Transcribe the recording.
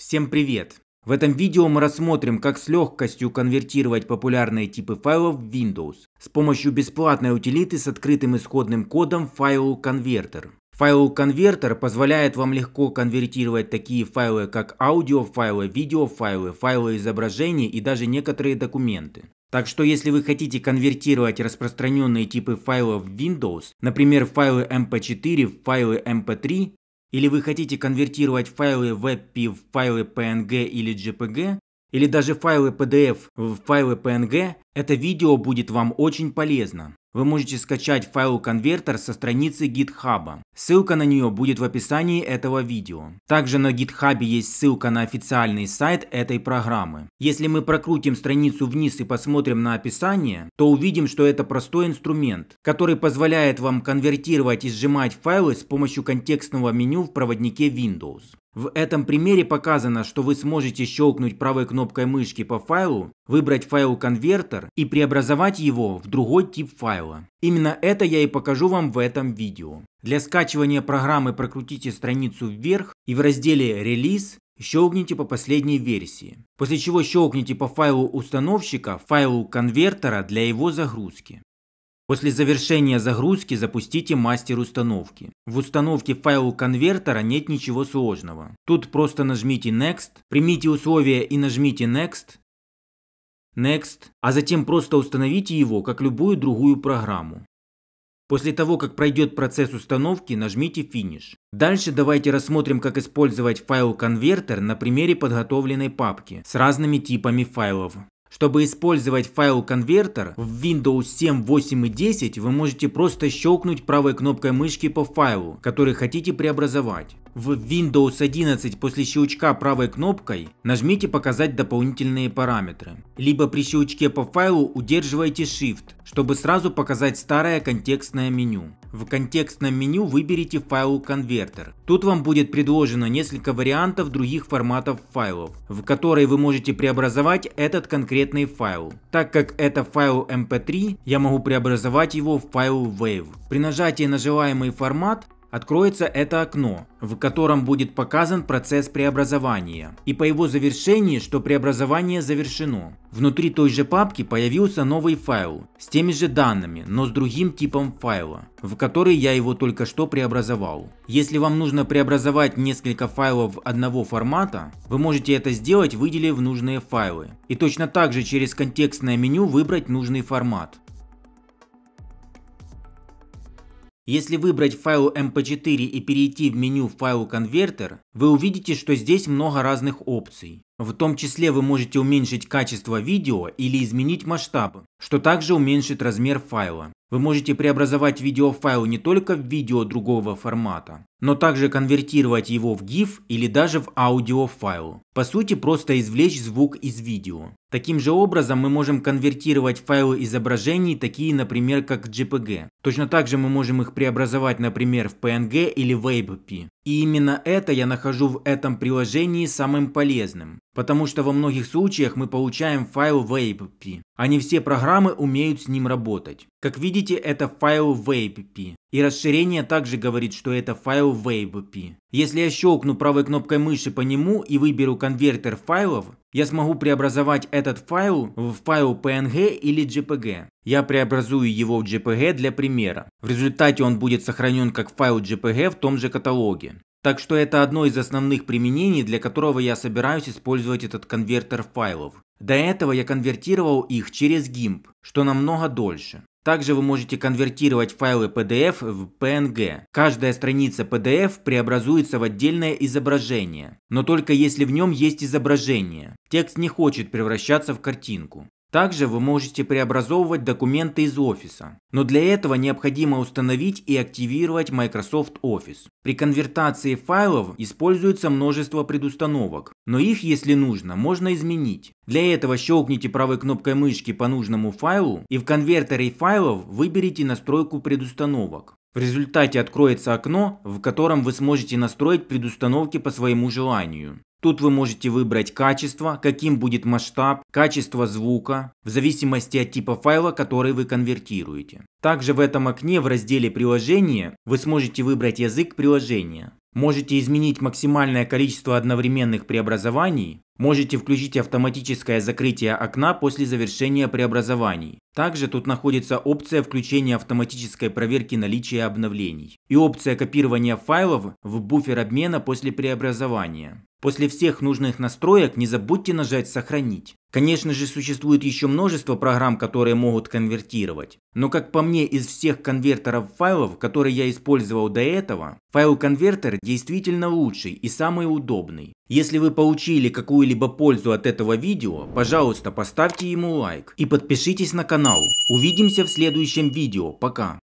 Всем привет! В этом видео мы рассмотрим, как с легкостью конвертировать популярные типы файлов в Windows с помощью бесплатной утилиты с открытым исходным кодом File Converter. File Converter позволяет вам легко конвертировать такие файлы, как аудиофайлы, видеофайлы, файлы изображений и даже некоторые документы. Так что если вы хотите конвертировать распространенные типы файлов в Windows, например файлы MP4 в файлы MP3, или вы хотите конвертировать файлы WebP в файлы PNG или JPG, или даже файлы PDF в файлы PNG, это видео будет вам очень полезно. Вы можете скачать файл-конвертер со страницы GitHub. Ссылка на нее будет в описании этого видео. Также на GitHub есть ссылка на официальный сайт этой программы. Если мы прокрутим страницу вниз и посмотрим на описание, то увидим, что это простой инструмент, который позволяет вам конвертировать и сжимать файлы с помощью контекстного меню в проводнике Windows. В этом примере показано, что вы сможете щелкнуть правой кнопкой мышки по файлу, выбрать файл-конвертер и преобразовать его в другой тип файла. Именно это я и покажу вам в этом видео. Для скачивания программы прокрутите страницу вверх и в разделе «Релиз» щелкните по последней версии, после чего щелкните по файлу установщика, файлу конвертера для его загрузки. После завершения загрузки запустите мастер установки. В установке файл конвертера нет ничего сложного. Тут просто нажмите Next, примите условия и нажмите Next, Next, а затем просто установите его как любую другую программу. После того, как пройдет процесс установки, нажмите Finish. Дальше давайте рассмотрим, как использовать файл-конвертер на примере подготовленной папки с разными типами файлов. Чтобы использовать файл-конвертер в Windows 7, 8 и 10 вы можете просто щелкнуть правой кнопкой мышки по файлу, который хотите преобразовать. В Windows 11 после щелчка правой кнопкой нажмите «Показать дополнительные параметры». Либо при щелчке по файлу удерживайте Shift, чтобы сразу показать старое контекстное меню. В контекстном меню выберите файл конвертер. Тут вам будет предложено несколько вариантов других форматов файлов, в которые вы можете преобразовать этот конкретный файл. Так как это файл MP3, эм я могу преобразовать его в файл WAV. При нажатии на желаемый формат откроется это окно, в котором будет показан процесс преобразования, и по его завершении, что преобразование завершено. Внутри той же папки появился новый файл с теми же данными, но с другим типом файла, в который я его только что преобразовал. Если вам нужно преобразовать несколько файлов одного формата, вы можете это сделать, выделив нужные файлы. И точно так же через контекстное меню выбрать нужный формат. Если выбрать файл mp4 и перейти в меню «Файл конвертер», вы увидите, что здесь много разных опций. В том числе вы можете уменьшить качество видео или изменить масштаб, что также уменьшит размер файла. Вы можете преобразовать видеофайл не только в видео другого формата, но также конвертировать его в GIF или даже в аудиофайл. По сути, просто извлечь звук из видео. Таким же образом мы можем конвертировать файлы изображений, такие, например, как JPG. Точно так же мы можем их преобразовать, например, в PNG или в WebP. И именно это я нахожу в этом приложении самым полезным, потому что во многих случаях мы получаем файл WebP, а не все программы умеют с ним работать. Как видите, это файл WebP, и расширение также говорит, что это файл WebP. Если я щелкну правой кнопкой мыши по нему и выберу конвертер файлов, я смогу преобразовать этот файл в файл PNG или JPG. Я преобразую его в JPG для примера. В результате он будет сохранен как файл JPG в том же каталоге. Так что это одно из основных применений, для которого я собираюсь использовать этот конвертер файлов. До этого я конвертировал их через GIMP, что намного дольше. Также вы можете конвертировать файлы PDF в PNG. Каждая страница PDF преобразуется в отдельное изображение, но только если в нем есть изображение. Текст не хочет превращаться в картинку. Также вы можете преобразовывать документы из офиса, но для этого необходимо установить и активировать Microsoft Office. При конвертации файлов используется множество предустановок, но их, если нужно, можно изменить. Для этого щелкните правой кнопкой мышки по нужному файлу и в конвертере файлов выберите настройку предустановок. В результате откроется окно, в котором вы сможете настроить предустановки по своему желанию. Тут вы можете выбрать качество, каким будет масштаб, качество звука, в зависимости от типа файла, который вы конвертируете. Также в этом окне в разделе приложения вы сможете выбрать язык приложения. Можете изменить максимальное количество одновременных преобразований. Можете включить автоматическое закрытие окна после завершения преобразований. Также тут находится опция включения автоматической проверки наличия обновлений и опция копирования файлов в буфер обмена после преобразования. После всех нужных настроек не забудьте нажать «Сохранить». Конечно же, существует еще множество программ, которые могут конвертировать. Но как по мне, из всех конвертеров файлов, которые я использовал до этого, файл-конвертер действительно лучший и самый удобный. Если вы получили какую-либо пользу от этого видео, пожалуйста, поставьте ему лайк и подпишитесь на канал. Увидимся в следующем видео. Пока.